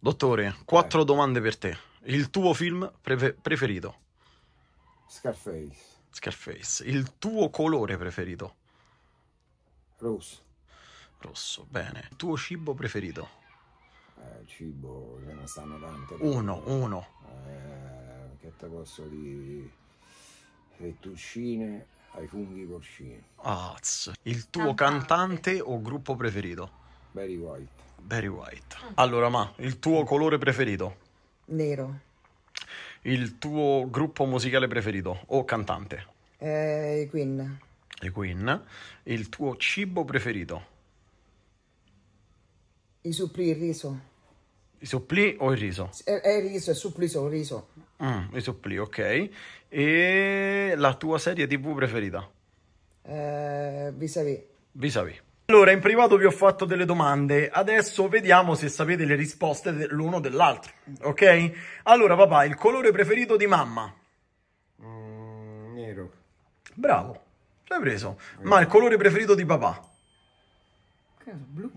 Dottore, quattro eh. domande per te. Il tuo film preferito? Scarface. Scarface. Il tuo colore preferito? Rosso. Rosso, bene. Il tuo cibo preferito? Eh, cibo, ce ne stanno tante. Uno, però... uno. Eh, che te posso dire? Fettuccine ai funghi porcini. Ah, il tuo cantante, cantante o gruppo preferito? Barry White. Barry White. Allora, ma il tuo colore preferito? Nero. Il tuo gruppo musicale preferito o cantante? Eh, Queen. I Queen. Il tuo cibo preferito? I supplì, il riso. I supplì o il riso? È, eh, eh, il riso, è supplì, sono riso. Mm, I supplì, ok. E la tua serie tv preferita? Eh, vis-à-vis. Vis-à-vis. Allora, in privato vi ho fatto delle domande, adesso vediamo se sapete le risposte dell'uno dell'altro, ok? Allora, papà, il colore preferito di mamma? Mm, nero. Bravo, l'hai preso. Ma il colore preferito di papà? Che blu.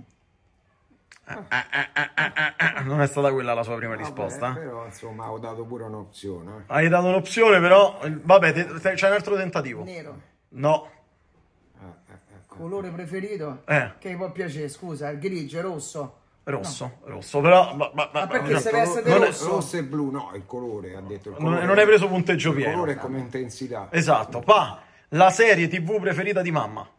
Ah, ah, ah, non è stata quella la sua prima vabbè, risposta. Però insomma ho dato pure un'opzione. Eh. Hai dato un'opzione però, vabbè, c'è un altro tentativo. Nero. No, Ecco. colore preferito eh. che vi può piacere, scusa, il eh, grigio, il rosso. Rosso, no. rosso, però... Ma, ma, ma perché se veste di rosso? È, rosso e blu, no, il colore, ha detto. Colore non, hai preso punteggio il pieno. Il colore come intensità. Esatto. Pa, la serie tv preferita di mamma?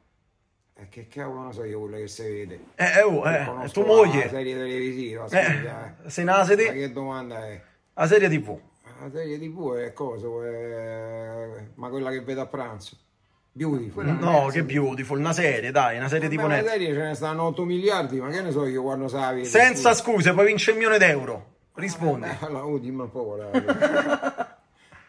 Eh, che cavolo non so io quella che si vede? Eh, eh, oh, eh, tu moglie. La serie televisiva, eh, scusa, eh. Se nasce di... che domanda è? La serie tv. La serie tv è cosa? È... Ma quella che vedo a pranzo. Beautiful. No, che beautiful, una serie, dai, una serie tipo Netflix. serie ce ne stanno 8 miliardi, ma che ne so io quando sai. Senza scuse, poi vince un milione d'euro. Rispondi. Ah, allora, oh, dimmi un po' la...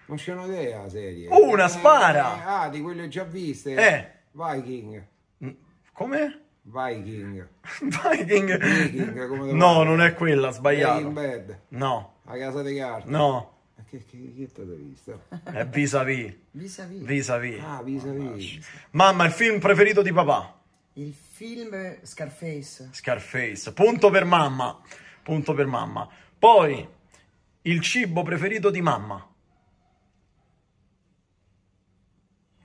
Non c'è un'idea serie. Una, eh, spara! Eh, ah, di quelle già viste. Eh. Viking. Mm, come? Viking. Viking. Viking no, non è quella, sbagliato. No. La casa dei carte. No. Che, che, che te l'hai visto? È eh, vis-à-vis. Vis-à-vis. Ah, vis-à-vis. Ah, vis-à-vis. Mamma, il film preferito di papà? Il film Scarface. Scarface. Punto per mamma. Punto per mamma. Poi, il cibo preferito di mamma?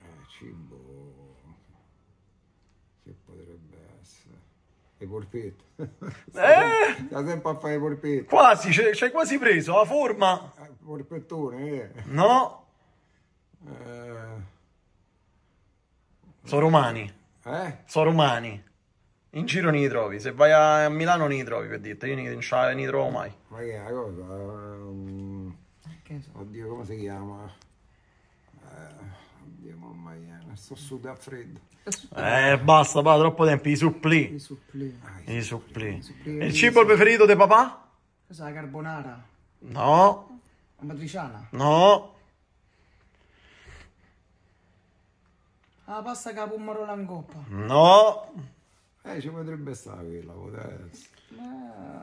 Eh, cibo che potrebbe essere e porpetto. Eh? Da sempre a fare porpetto. Quasi, c'hai quasi preso la forma. Eh, Porpettone, eh. No. Eh. Sono romani. Eh? Sono romani. In giro non li trovi, se vai a Milano non li trovi per dirti, io non li trovo mai. Ma che è una cosa? Um... Oddio, come si chiama? Eh voglia, mamma mia, sto su da freddo. Eh, basta, va, troppo tempo, i supplì. I supplì. I supplì. supplì. Il cibo preferito di papà? Questa la carbonara. No. La matriciana? No. La ah, pasta con la pomarola in coppa? No. Eh, ci potrebbe stare quella, potrebbe.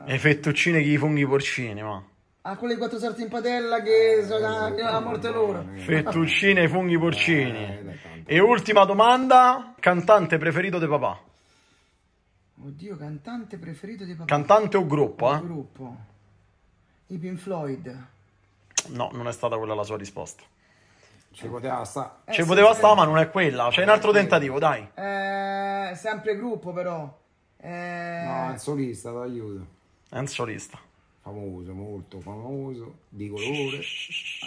Eh. E fettuccine che i funghi porcini, ma a ah, quelle quattro sorti in padella che eh, sono eh, eh a morte loro. Eh, Fettuccine ai funghi porcini. Eh, e ultima domanda, cantante preferito di papà? Oddio, cantante preferito di papà. Cantante o gruppo, eh? Gruppo. I Pink Floyd. No, non è stata quella la sua risposta. Ci poteva stare. Eh, Ci poteva stare, ma non è quella. C'è un altro tentativo, dai. Eh, sempre gruppo, però. Eh... No, è solista, l'aiuto. È un solista famoso, molto famoso, di colore.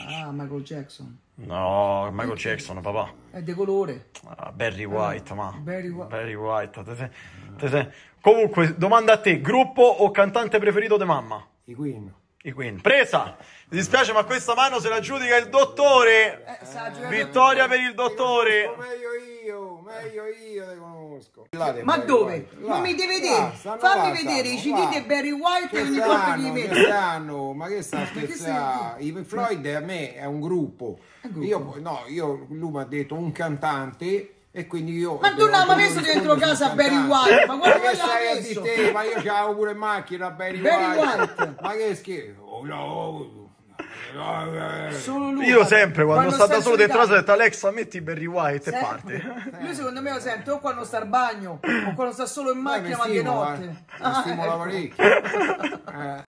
Ah, Michael Jackson. No, Michael Jackson, papà. È di colore. Ah, Barry eh, White, eh, ma. Barry, Wa Barry White. Te sei, te sei. Comunque, domanda a te, gruppo o cantante preferito di mamma? I Queen. Queen. Presa! Mi dispiace, ma questa mano se la giudica il dottore. Eh, Vittoria per il dottore. Meglio io, meglio io te conosco. Ma dove? Non mi devi vedere. Fammi vedere i CD di Barry White ogni volta che li vedo. Ma che sta scherzando? I Floyd a me è un gruppo. Io, no, io, lui mi ha detto un cantante e quindi io... Ma tu non l'hai messo dentro casa Barry White, ma guarda che stai a di te, ma io c'avevo pure macchina Barry, Barry White. White. ma che schifo. Oh, no. Oh, oh, oh. Lui, io sempre quando, quando sta da solo dentro casa ho detto Alexa metti Barry White sempre. e parte lui secondo me lo sente o quando sta al bagno o quando sta solo in macchina ma di notte eh. ah, stimola ecco. parecchio eh.